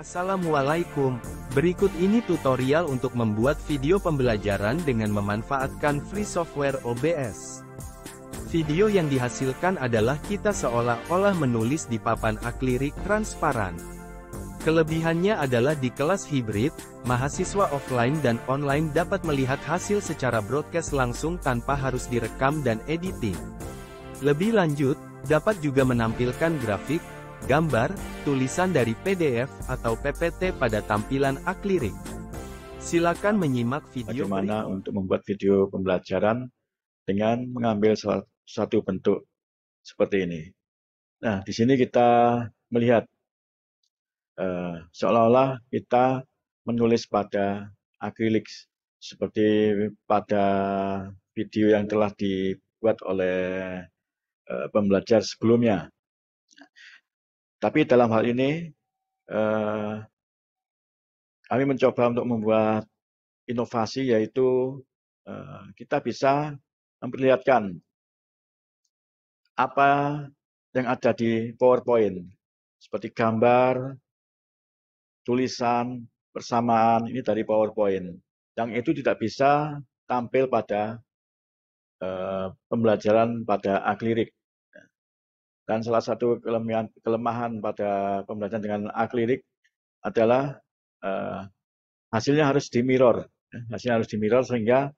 Assalamualaikum, berikut ini tutorial untuk membuat video pembelajaran dengan memanfaatkan free software OBS. Video yang dihasilkan adalah kita seolah-olah menulis di papan akrilik transparan. Kelebihannya adalah di kelas hibrid, mahasiswa offline dan online dapat melihat hasil secara broadcast langsung tanpa harus direkam dan editing. Lebih lanjut, dapat juga menampilkan grafik, gambar, tulisan dari PDF, atau PPT pada tampilan aklirik. Silakan menyimak video Bagaimana berikut. untuk membuat video pembelajaran dengan mengambil satu bentuk seperti ini. Nah, di sini kita melihat uh, seolah-olah kita menulis pada akrilik seperti pada video yang telah dibuat oleh uh, pembelajar sebelumnya. Tapi dalam hal ini eh, kami mencoba untuk membuat inovasi yaitu eh, kita bisa memperlihatkan apa yang ada di PowerPoint seperti gambar, tulisan, persamaan ini dari PowerPoint yang itu tidak bisa tampil pada eh, pembelajaran pada aklirik. Dan salah satu kelemahan, kelemahan pada pembelajaran dengan akrilik adalah uh, hasilnya harus di mirror. Hasilnya harus di mirror sehingga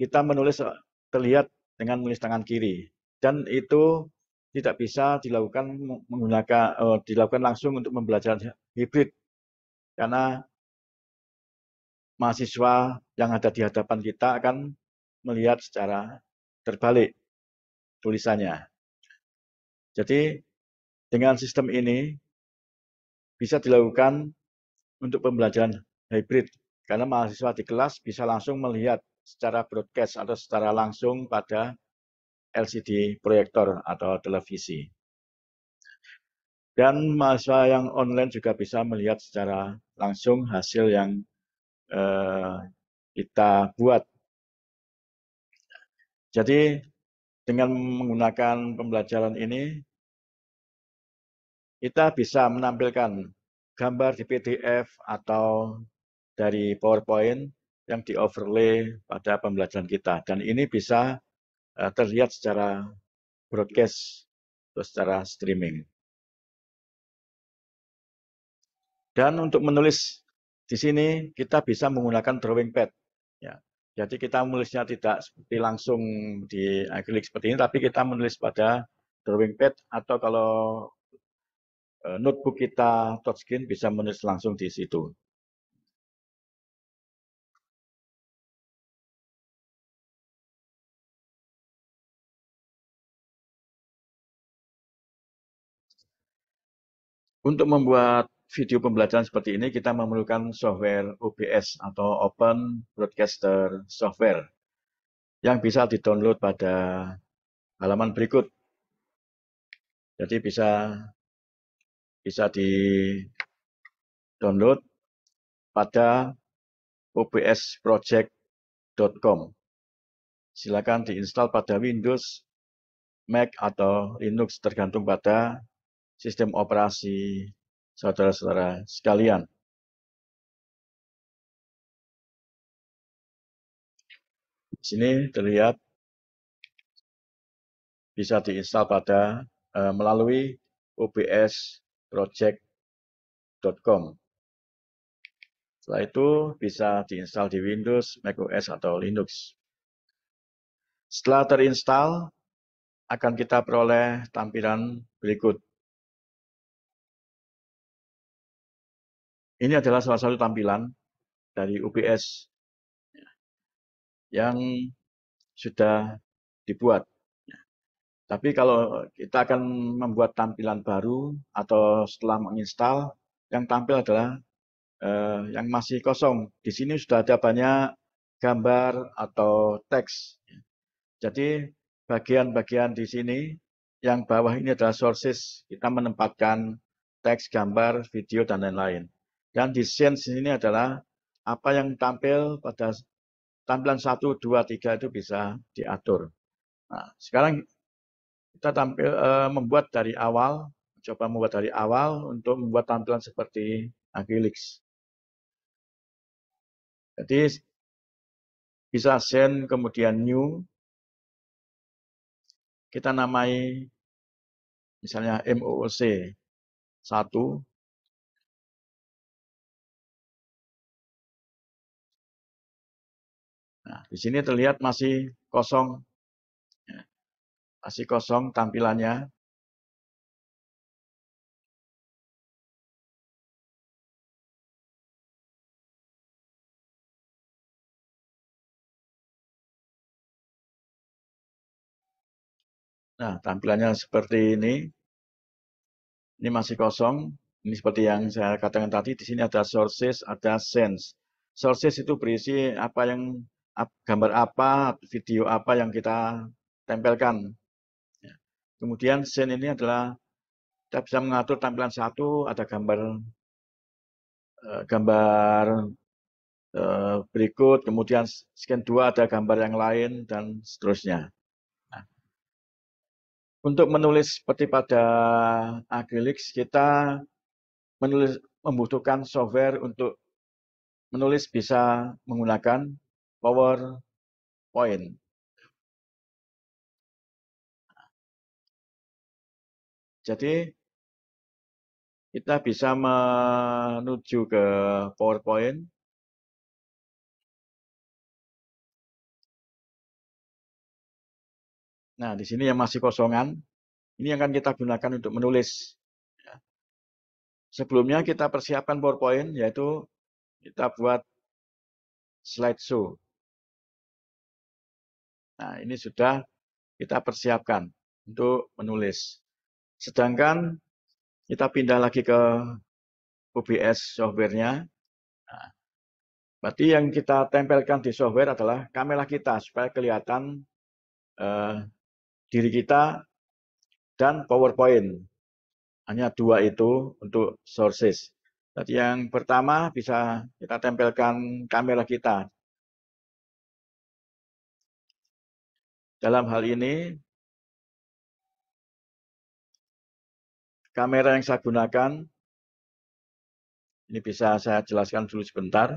kita menulis eh, terlihat dengan menulis tangan kiri. Dan itu tidak bisa dilakukan menggunakan uh, dilakukan langsung untuk pembelajaran hibrid karena mahasiswa yang ada di hadapan kita akan melihat secara terbalik tulisannya. Jadi dengan sistem ini bisa dilakukan untuk pembelajaran hybrid karena mahasiswa di kelas bisa langsung melihat secara broadcast atau secara langsung pada LCD proyektor atau televisi. Dan mahasiswa yang online juga bisa melihat secara langsung hasil yang eh, kita buat. Jadi dengan menggunakan pembelajaran ini, kita bisa menampilkan gambar di PDF atau dari PowerPoint yang di overlay pada pembelajaran kita. Dan ini bisa e, terlihat secara broadcast atau secara streaming. Dan untuk menulis di sini kita bisa menggunakan drawing pad. Ya. Jadi kita menulisnya tidak seperti langsung di e, klik seperti ini, tapi kita menulis pada drawing pad atau kalau Eh, notebook kita touchscreen bisa menulis langsung di situ. Untuk membuat video pembelajaran seperti ini, kita memerlukan software OBS atau Open Broadcaster Software yang bisa di-download pada halaman berikut. Jadi bisa bisa di download pada obsproject.com. Silakan diinstal pada Windows, Mac, atau Linux tergantung pada sistem operasi saudara-saudara sekalian. Di sini terlihat bisa diinstal pada eh, melalui OBS project.com. Setelah itu bisa diinstal di Windows, macOS, atau Linux. Setelah terinstall, akan kita peroleh tampilan berikut. Ini adalah salah satu tampilan dari UPS yang sudah dibuat. Tapi kalau kita akan membuat tampilan baru atau setelah menginstal, yang tampil adalah eh, yang masih kosong. Di sini sudah ada banyak gambar atau teks. Jadi bagian-bagian di sini yang bawah ini adalah sources. Kita menempatkan teks, gambar, video, dan lain-lain. Dan di scene sini adalah apa yang tampil pada tampilan 1, 2, 3 itu bisa diatur. Nah, sekarang kita tampil uh, membuat dari awal, coba membuat dari awal untuk membuat tampilan seperti Agilix. Jadi bisa send kemudian new. Kita namai misalnya MOOC 1 Nah, di sini terlihat masih kosong masih kosong tampilannya. Nah, tampilannya seperti ini. Ini masih kosong. Ini seperti yang saya katakan tadi, di sini ada sources, ada sense. Sources itu berisi apa yang gambar apa, video apa yang kita tempelkan Kemudian scene ini adalah kita bisa mengatur tampilan satu, ada gambar eh, gambar eh, berikut, kemudian scan dua ada gambar yang lain dan seterusnya. Nah, untuk menulis seperti pada acrylic kita menulis membutuhkan software untuk menulis bisa menggunakan PowerPoint. Jadi kita bisa menuju ke PowerPoint. Nah, di sini yang masih kosongan, ini yang akan kita gunakan untuk menulis. Ya. Sebelumnya kita persiapkan PowerPoint, yaitu kita buat slide show. Nah, ini sudah kita persiapkan untuk menulis. Sedangkan kita pindah lagi ke OBS softwarenya. Nah, berarti yang kita tempelkan di software adalah kamera kita supaya kelihatan eh, diri kita dan PowerPoint. Hanya dua itu untuk sources. Jadi yang pertama bisa kita tempelkan kamera kita. Dalam hal ini Kamera yang saya gunakan, ini bisa saya jelaskan dulu sebentar.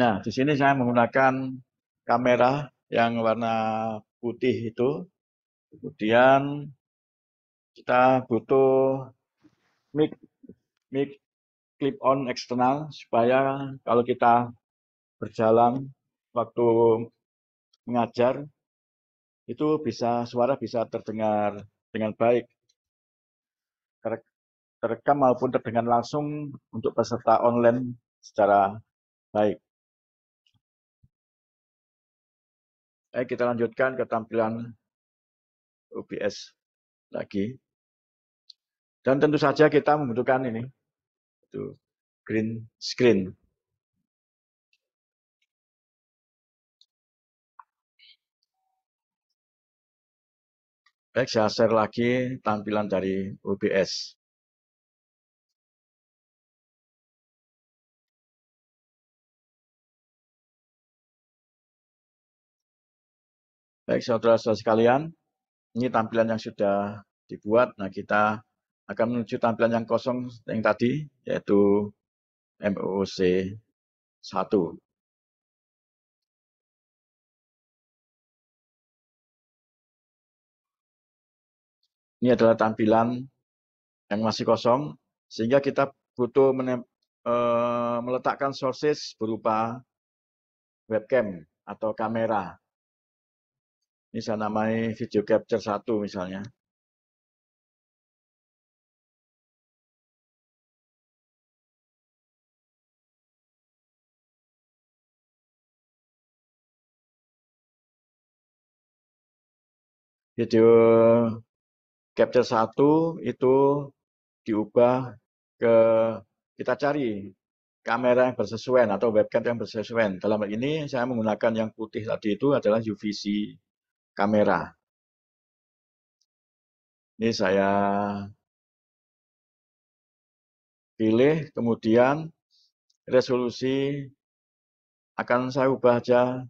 Nah, di sini saya menggunakan kamera yang warna putih itu. Kemudian kita butuh mic mic clip on eksternal supaya kalau kita berjalan waktu mengajar itu bisa suara bisa terdengar dengan baik terekam maupun terdengar langsung untuk peserta online secara baik. Baik, kita lanjutkan ke tampilan OBS lagi. Dan tentu saja kita membutuhkan ini, itu green screen. Baik, saya share lagi tampilan dari OBS. Baik, saudara-saudara sekalian, ini tampilan yang sudah dibuat. Nah, kita akan menuju tampilan yang kosong yang tadi, yaitu MOC 1. Ini adalah tampilan yang masih kosong, sehingga kita butuh e meletakkan sources berupa webcam atau kamera. Ini saya namai video capture 1 misalnya. video capture satu itu diubah ke kita cari kamera yang bersesuaian atau webcam yang bersesuaian. Dalam hal ini saya menggunakan yang putih tadi itu adalah UVC kamera. Ini saya pilih, kemudian resolusi akan saya ubah aja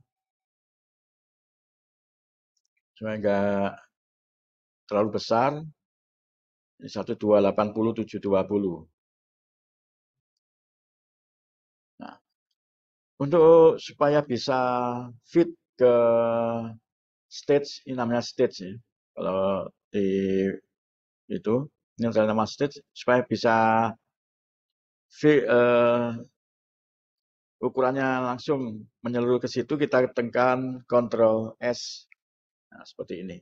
supaya nggak terlalu besar. Satu dua Nah, untuk supaya bisa fit ke stage, ini namanya stage ya. Kalau di itu, ini adalah nama stage supaya bisa fit, uh, eh, ukurannya langsung menyeluruh ke situ kita tekan Ctrl S nah seperti ini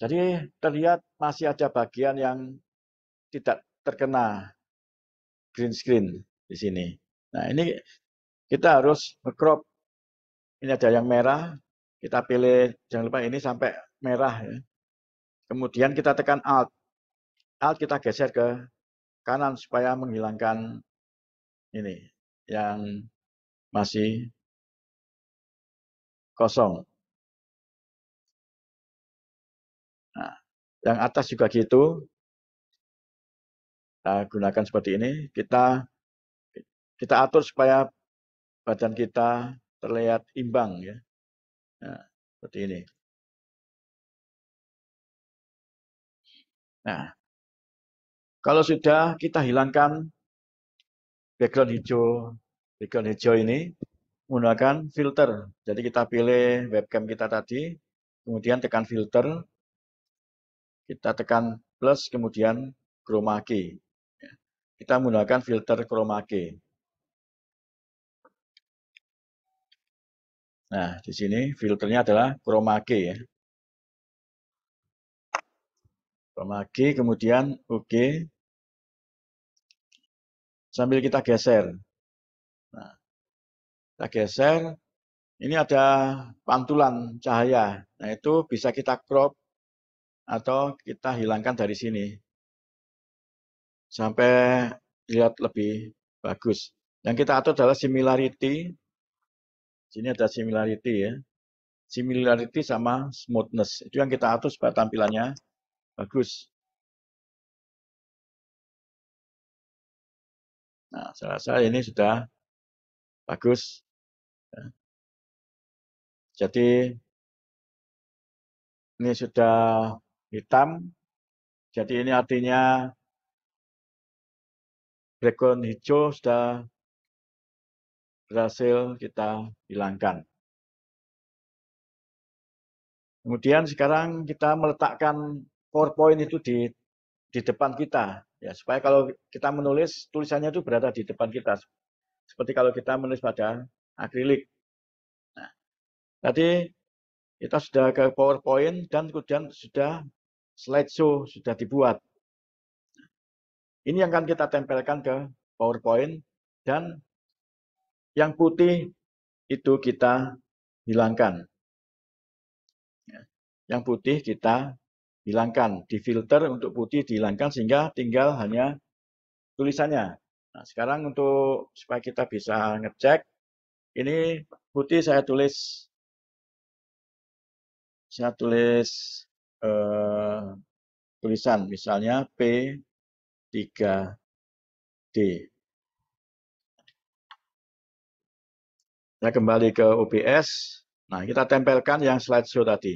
jadi terlihat masih ada bagian yang tidak terkena green screen di sini. Nah ini kita harus crop. Ini ada yang merah, kita pilih jangan lupa ini sampai merah. Ya. Kemudian kita tekan Alt. Alt kita geser ke kanan supaya menghilangkan ini yang masih kosong. Nah, yang atas juga gitu. Kita gunakan seperti ini. Kita kita atur supaya badan kita terlihat imbang ya. Nah, seperti ini. Nah, kalau sudah kita hilangkan background hijau, background hijau ini, menggunakan filter. Jadi kita pilih webcam kita tadi, kemudian tekan filter, kita tekan plus, kemudian chroma key. Ya, kita menggunakan filter chroma key. Nah, di sini filternya adalah chroma key ya. Chroma key, kemudian OK. Sambil kita geser. Kita geser. Ini ada pantulan cahaya. Nah, itu bisa kita crop atau kita hilangkan dari sini. Sampai lihat lebih bagus. Yang kita atur adalah similarity. Sini ada similarity ya. Similarity sama smoothness. Itu yang kita atur supaya tampilannya bagus. Nah, saya rasa ini sudah bagus. Jadi ini sudah hitam, jadi ini artinya background hijau sudah berhasil kita hilangkan. Kemudian sekarang kita meletakkan PowerPoint itu di di depan kita ya supaya kalau kita menulis tulisannya itu berada di depan kita. Seperti kalau kita menulis pada akrilik. Nah, tadi kita sudah ke PowerPoint dan kemudian sudah slide show sudah dibuat. Nah, ini yang akan kita tempelkan ke PowerPoint dan yang putih itu kita hilangkan. Ya, yang putih kita hilangkan, difilter untuk putih dihilangkan sehingga tinggal hanya tulisannya. Nah, sekarang untuk supaya kita bisa ngecek ini putih saya tulis saya tulis eh, tulisan misalnya P3D saya kembali ke OBS nah kita tempelkan yang slideshow tadi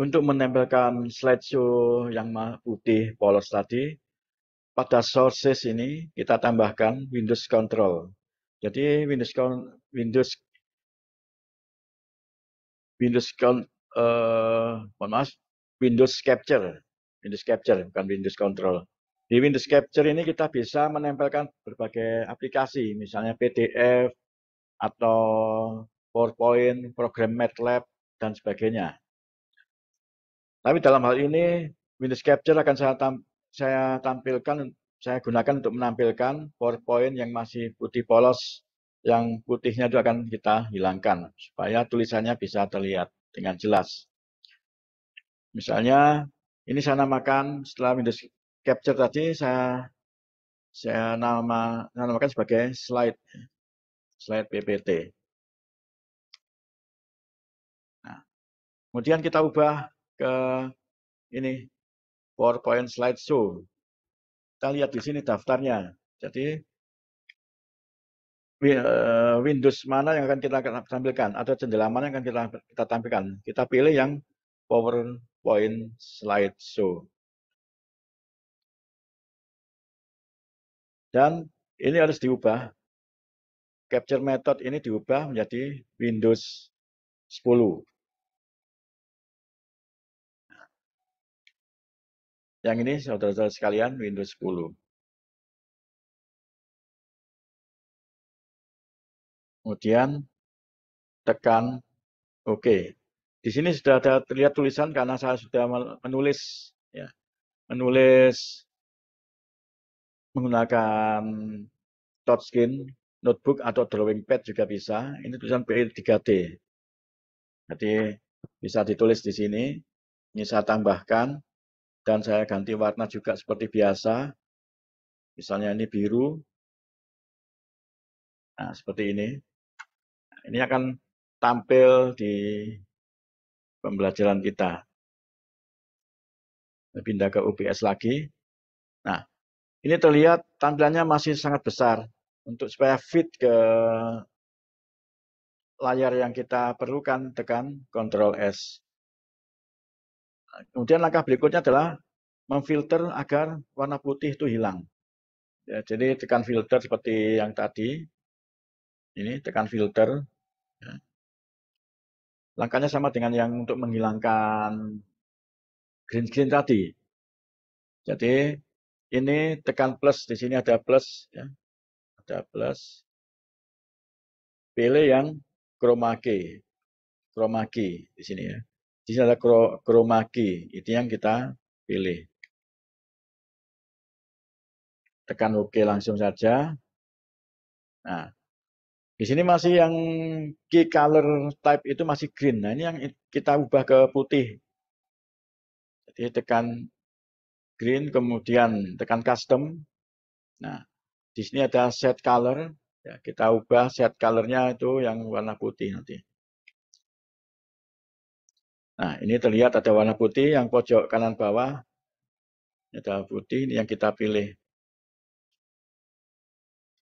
Untuk menempelkan slideshow yang putih polos tadi, pada sources ini kita tambahkan Windows Control. Jadi Windows Windows Windows uh, maaf, Windows Capture, Windows Capture bukan Windows Control. Di Windows Capture ini kita bisa menempelkan berbagai aplikasi, misalnya PDF atau PowerPoint, program MATLAB dan sebagainya. Tapi dalam hal ini Windows Capture akan saya saya tampilkan saya gunakan untuk menampilkan PowerPoint yang masih putih polos yang putihnya itu akan kita hilangkan supaya tulisannya bisa terlihat dengan jelas. Misalnya ini saya namakan setelah Windows Capture tadi saya saya nama saya namakan sebagai slide slide PPT. Nah, kemudian kita ubah ke ini PowerPoint slideshow. Kita lihat di sini daftarnya. Jadi eh, Windows mana yang akan kita tampilkan atau jendela mana yang akan kita kita tampilkan. Kita pilih yang PowerPoint slideshow. Dan ini harus diubah. Capture method ini diubah menjadi Windows 10. Yang ini saudara-saudara sekalian Windows 10. Kemudian tekan OK. Di sini sudah ada terlihat tulisan karena saya sudah menulis ya. Menulis menggunakan touchscreen notebook atau drawing pad juga bisa. Ini tulisan BI3D. Jadi bisa ditulis di sini. Ini saya tambahkan dan saya ganti warna juga seperti biasa. Misalnya ini biru. Nah, seperti ini. Nah, ini akan tampil di pembelajaran kita. Pindah ke UBS lagi. Nah, ini terlihat tampilannya masih sangat besar. Untuk supaya fit ke layar yang kita perlukan, tekan Ctrl S. Kemudian langkah berikutnya adalah memfilter agar warna putih itu hilang. Ya, jadi tekan filter seperti yang tadi. Ini tekan filter. Ya. Langkahnya sama dengan yang untuk menghilangkan green screen tadi. Jadi ini tekan plus di sini ada plus ya. Ada plus. Pilih yang chroma key. Chroma key di sini ya. Di sini ada chroma key, itu yang kita pilih. Tekan OK langsung saja. Nah, di sini masih yang key color type itu masih green. Nah, ini yang kita ubah ke putih. Jadi tekan green, kemudian tekan custom. Nah, di sini ada set color. Ya, kita ubah set colornya itu yang warna putih nanti. Nah, ini terlihat ada warna putih yang pojok kanan bawah. ini Ada putih ini yang kita pilih.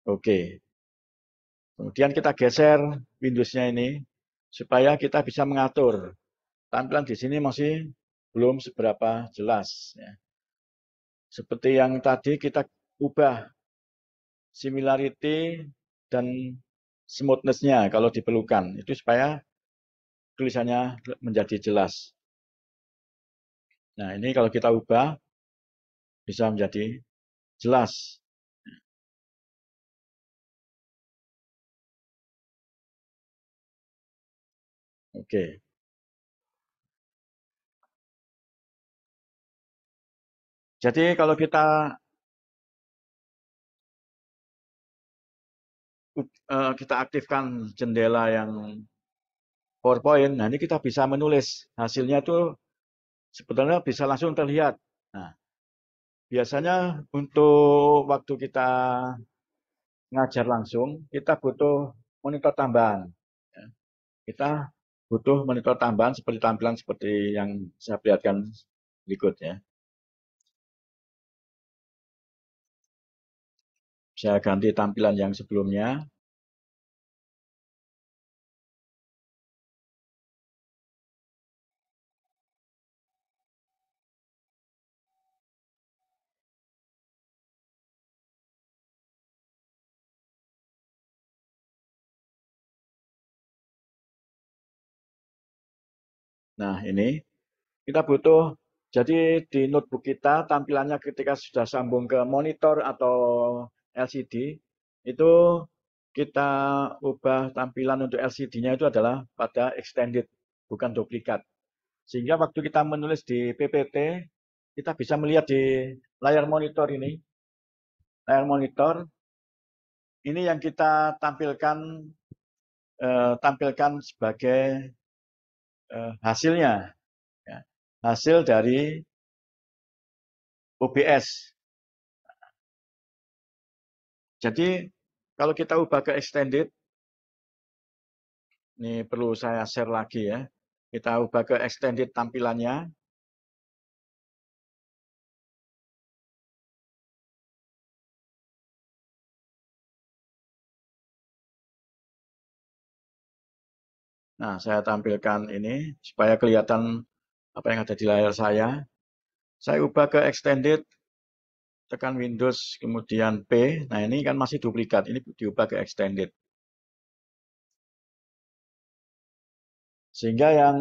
Oke. Kemudian kita geser Windows-nya ini supaya kita bisa mengatur. Tampilan di sini masih belum seberapa jelas. Ya. Seperti yang tadi kita ubah similarity dan smoothness-nya kalau diperlukan. Itu supaya tulisannya menjadi jelas. Nah, ini kalau kita ubah bisa menjadi jelas. Oke. Jadi kalau kita eh, kita aktifkan jendela yang PowerPoint. Nah, ini kita bisa menulis. Hasilnya itu sebetulnya bisa langsung terlihat. Nah, biasanya untuk waktu kita ngajar langsung, kita butuh monitor tambahan. Ya. Kita butuh monitor tambahan seperti tampilan seperti yang saya perlihatkan berikutnya. Saya ganti tampilan yang sebelumnya. Nah, ini kita butuh jadi di notebook kita tampilannya ketika sudah sambung ke monitor atau LCD itu kita ubah tampilan untuk LCD-nya itu adalah pada extended bukan duplikat. Sehingga waktu kita menulis di PPT kita bisa melihat di layar monitor ini. Layar monitor ini yang kita tampilkan eh, tampilkan sebagai hasilnya. Ya, hasil dari OBS. Jadi kalau kita ubah ke extended, ini perlu saya share lagi ya. Kita ubah ke extended tampilannya. Nah, saya tampilkan ini supaya kelihatan apa yang ada di layar saya. Saya ubah ke extended, tekan Windows, kemudian P. Nah, ini kan masih duplikat, ini diubah ke extended. Sehingga yang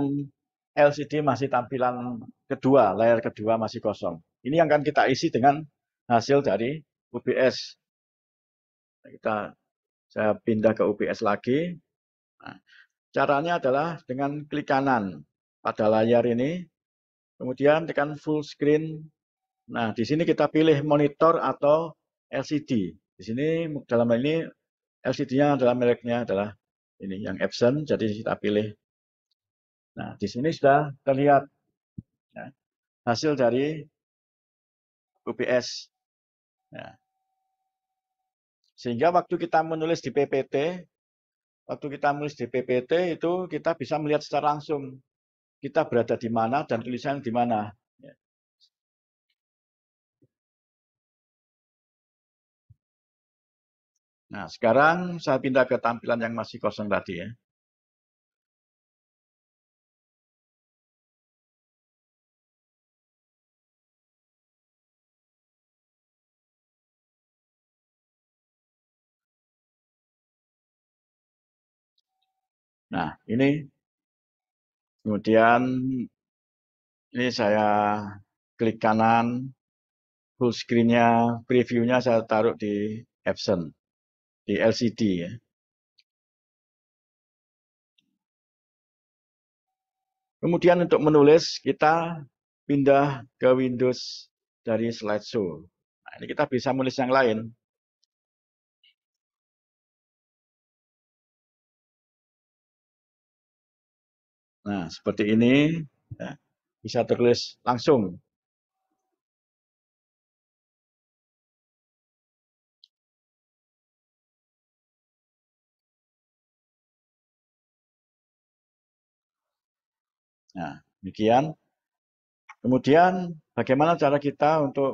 LCD masih tampilan kedua, layar kedua masih kosong. Ini yang akan kita isi dengan hasil dari UBS. Nah, kita saya pindah ke UBS lagi. Nah, Caranya adalah dengan klik kanan pada layar ini, kemudian tekan full screen. Nah, di sini kita pilih monitor atau LCD. Di sini dalam hal ini LCD-nya adalah mereknya adalah ini yang Epson, jadi kita pilih. Nah, di sini sudah terlihat ya, hasil dari UPS. Ya. Sehingga waktu kita menulis di PPT, waktu kita menulis di DPPT itu kita bisa melihat secara langsung kita berada di mana dan tulisan di mana. Ya. Nah, sekarang saya pindah ke tampilan yang masih kosong tadi ya. Nah, ini kemudian ini saya klik kanan, full screen-nya, preview-nya saya taruh di Epson, di LCD ya. Kemudian untuk menulis kita pindah ke Windows dari slideshow. Nah, ini kita bisa menulis yang lain. Nah, seperti ini ya, bisa tertulis langsung. Nah, demikian. Kemudian bagaimana cara kita untuk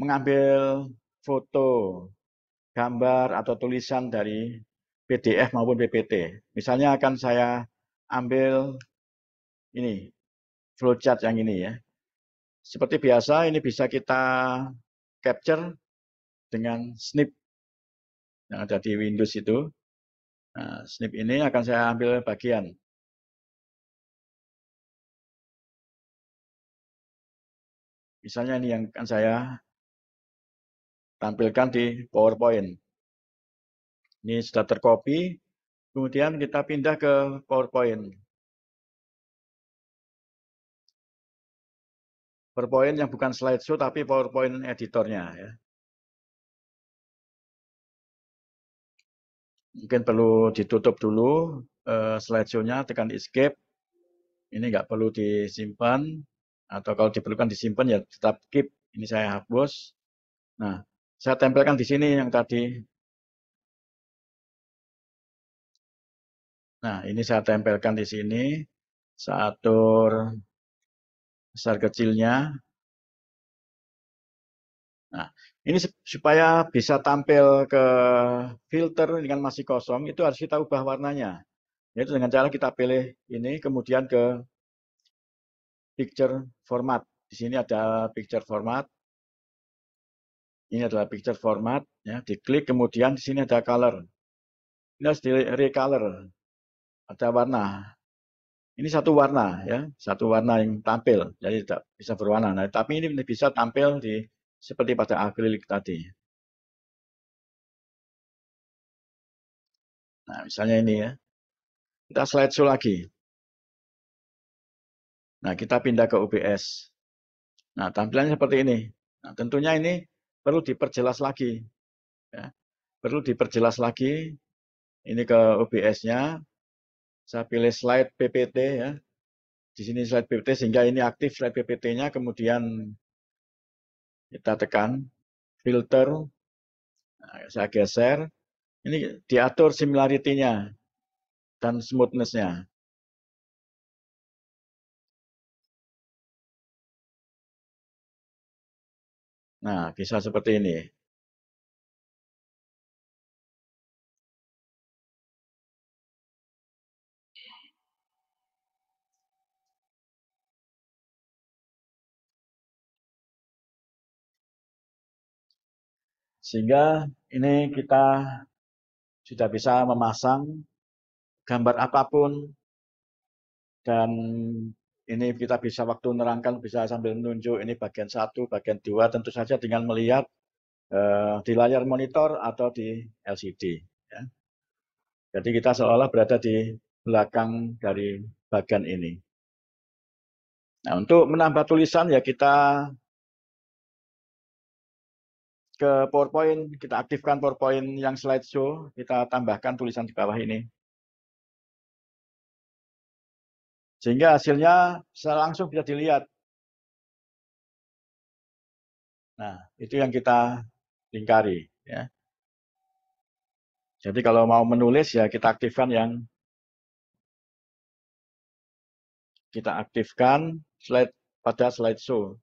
mengambil foto, gambar atau tulisan dari PDF maupun PPT. Misalnya akan saya ambil ini flowchart yang ini ya. Seperti biasa ini bisa kita capture dengan snip yang ada di Windows itu. Nah, snip ini akan saya ambil bagian. Misalnya ini yang akan saya tampilkan di PowerPoint. Ini sudah tercopy, kemudian kita pindah ke PowerPoint. PowerPoint yang bukan slideshow tapi PowerPoint editornya ya. Mungkin perlu ditutup dulu eh, slideshow-nya, tekan escape. Ini nggak perlu disimpan atau kalau diperlukan disimpan ya tetap keep. Ini saya hapus. Nah, saya tempelkan di sini yang tadi. Nah, ini saya tempelkan di sini. Saya atur besar kecilnya. Nah, ini supaya bisa tampil ke filter dengan masih kosong, itu harus kita ubah warnanya. Yaitu dengan cara kita pilih ini, kemudian ke picture format. Di sini ada picture format. Ini adalah picture format. Ya, diklik, kemudian di sini ada color. Ini harus di recolor. Ada warna. Ini satu warna ya, satu warna yang tampil, jadi tidak bisa berwarna. Nah, tapi ini bisa tampil di seperti pada akrilik tadi. Nah, misalnya ini ya. Kita slide show lagi. Nah, kita pindah ke UBS. Nah, tampilannya seperti ini. Nah, tentunya ini perlu diperjelas lagi. Ya. Perlu diperjelas lagi. Ini ke UBS-nya. Saya pilih slide PPT ya. Di sini slide PPT sehingga ini aktif slide PPT-nya kemudian kita tekan filter. Nah, saya geser. Ini diatur similarity-nya dan smoothness-nya. Nah, bisa seperti ini. Sehingga ini kita sudah bisa memasang gambar apapun dan ini kita bisa waktu nerangkan bisa sambil menunjuk ini bagian satu, bagian dua tentu saja dengan melihat eh, di layar monitor atau di LCD. Ya. Jadi kita seolah berada di belakang dari bagian ini. Nah, untuk menambah tulisan ya kita ke PowerPoint, kita aktifkan PowerPoint yang slideshow, kita tambahkan tulisan di bawah ini. Sehingga hasilnya bisa langsung bisa dilihat. Nah, itu yang kita lingkari. Ya. Jadi kalau mau menulis ya kita aktifkan yang kita aktifkan slide pada slideshow.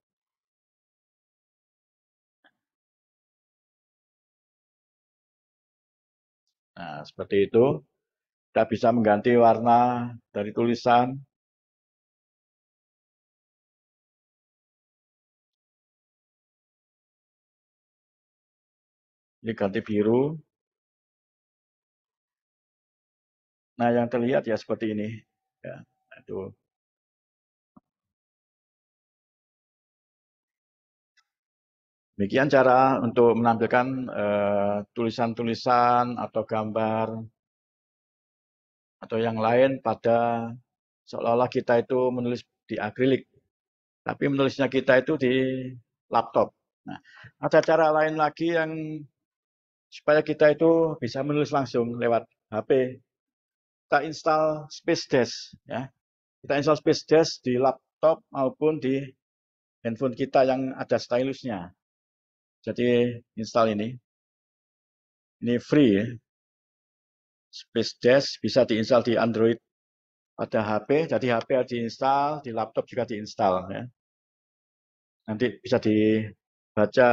Nah, seperti itu. Kita bisa mengganti warna dari tulisan. Ini ganti biru. Nah, yang terlihat ya seperti ini. Ya, nah, itu Demikian cara untuk menampilkan eh, tulisan-tulisan uh, atau gambar atau yang lain pada seolah-olah kita itu menulis di akrilik, tapi menulisnya kita itu di laptop. Nah, ada cara lain lagi yang supaya kita itu bisa menulis langsung lewat HP. Kita install Space Spacedesk, ya. Kita install Space Spacedesk di laptop maupun di handphone kita yang ada stylusnya. Jadi install ini. Ini free ya. Space desk bisa diinstal di Android pada HP, jadi HP harus diinstal, di laptop juga diinstal ya. Nanti bisa dibaca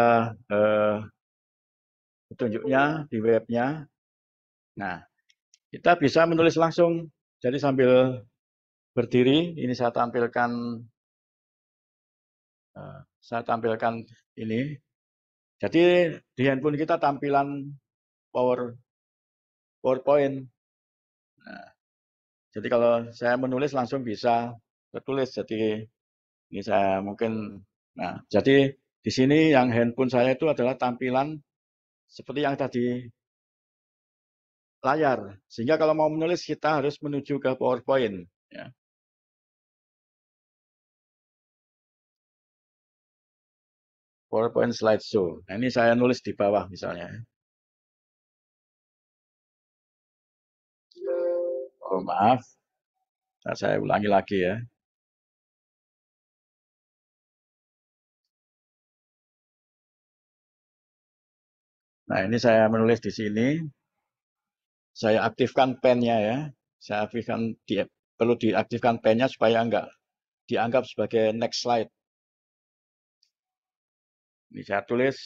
eh, petunjuknya di webnya. Nah, kita bisa menulis langsung. Jadi sambil berdiri, ini saya tampilkan, eh, saya tampilkan ini jadi di handphone kita tampilan power PowerPoint. Nah, jadi kalau saya menulis langsung bisa tertulis. Jadi ini saya mungkin nah jadi di sini yang handphone saya itu adalah tampilan seperti yang tadi layar. Sehingga kalau mau menulis kita harus menuju ke PowerPoint. Ya. PowerPoint slideshow. Nah, ini saya nulis di bawah misalnya. Oh, maaf. Nah, saya ulangi lagi ya. Nah, ini saya menulis di sini. Saya aktifkan pennya ya. Saya aktifkan di, perlu diaktifkan pennya supaya enggak dianggap sebagai next slide. Ini saya tulis.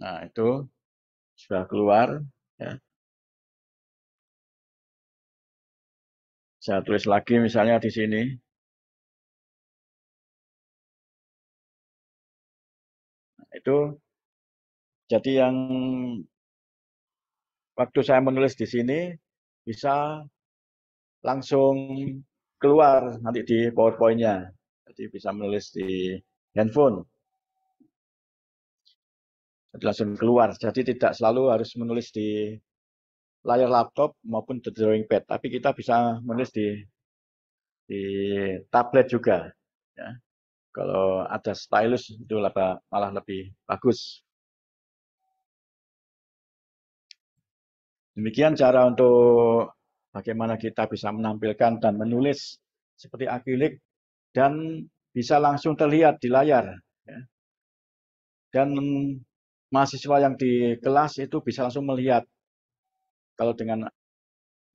Nah, itu sudah keluar. Ya. Saya tulis lagi misalnya di sini. Nah, itu jadi yang waktu saya menulis di sini bisa langsung keluar nanti di PowerPoint-nya. Jadi bisa menulis di handphone. Jadi langsung keluar. Jadi tidak selalu harus menulis di layar laptop maupun di drawing pad, tapi kita bisa menulis di di tablet juga. Ya. Kalau ada stylus itu malah lebih bagus. Demikian cara untuk Bagaimana kita bisa menampilkan dan menulis seperti akrilik dan bisa langsung terlihat di layar. Ya. Dan mahasiswa yang di kelas itu bisa langsung melihat. Kalau dengan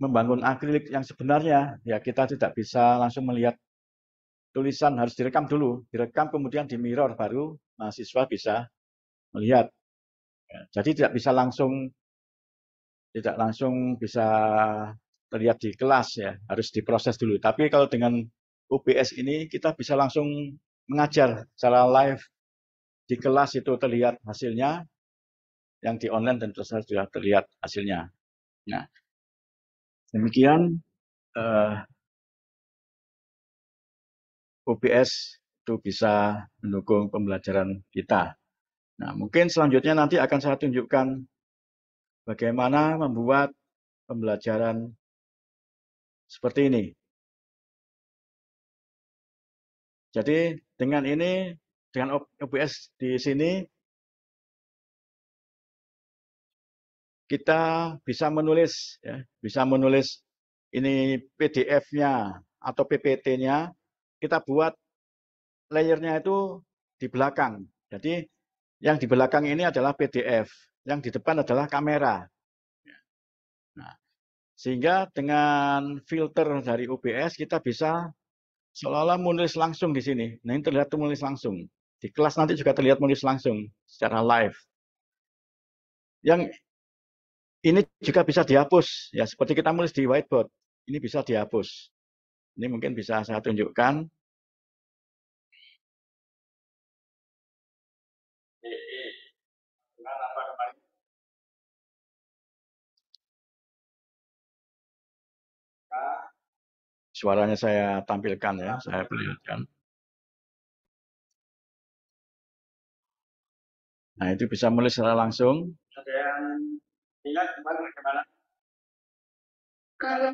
membangun akrilik yang sebenarnya, ya kita tidak bisa langsung melihat tulisan harus direkam dulu, direkam kemudian di mirror baru mahasiswa bisa melihat. Ya, jadi tidak bisa langsung tidak langsung bisa terlihat di kelas ya, harus diproses dulu. Tapi kalau dengan UBS ini kita bisa langsung mengajar secara live di kelas itu terlihat hasilnya, yang di online tentu saja sudah terlihat hasilnya. Nah, demikian uh, itu bisa mendukung pembelajaran kita. Nah, mungkin selanjutnya nanti akan saya tunjukkan bagaimana membuat pembelajaran seperti ini. Jadi dengan ini, dengan OBS di sini, kita bisa menulis, ya, bisa menulis ini PDF-nya atau PPT-nya, kita buat layernya itu di belakang. Jadi yang di belakang ini adalah PDF, yang di depan adalah kamera. Sehingga dengan filter dari UBS kita bisa seolah-olah menulis langsung di sini. Nah ini terlihat menulis langsung. Di kelas nanti juga terlihat menulis langsung secara live. Yang ini juga bisa dihapus. ya Seperti kita menulis di whiteboard. Ini bisa dihapus. Ini mungkin bisa saya tunjukkan. suaranya saya tampilkan ya, saya perlihatkan. Nah, itu bisa mulai secara langsung. Ada yang ingat kemarin bagaimana? Kalau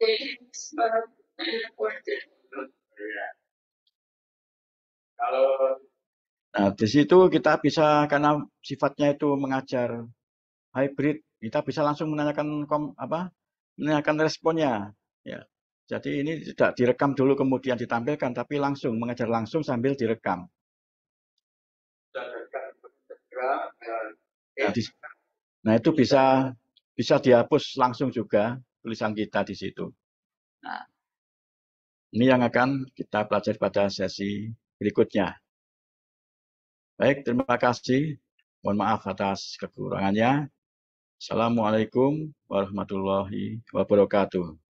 iya. kalau nah, di situ kita bisa karena sifatnya itu mengajar hybrid, kita bisa langsung menanyakan kom, apa? menanyakan responnya ya. Jadi ini tidak direkam dulu kemudian ditampilkan, tapi langsung mengajar langsung sambil direkam. Nah, ya. nah itu bisa bisa dihapus langsung juga tulisan kita di situ. Nah, ini yang akan kita pelajari pada sesi berikutnya. Baik, terima kasih. Mohon maaf atas kekurangannya. Assalamualaikum warahmatullahi wabarakatuh.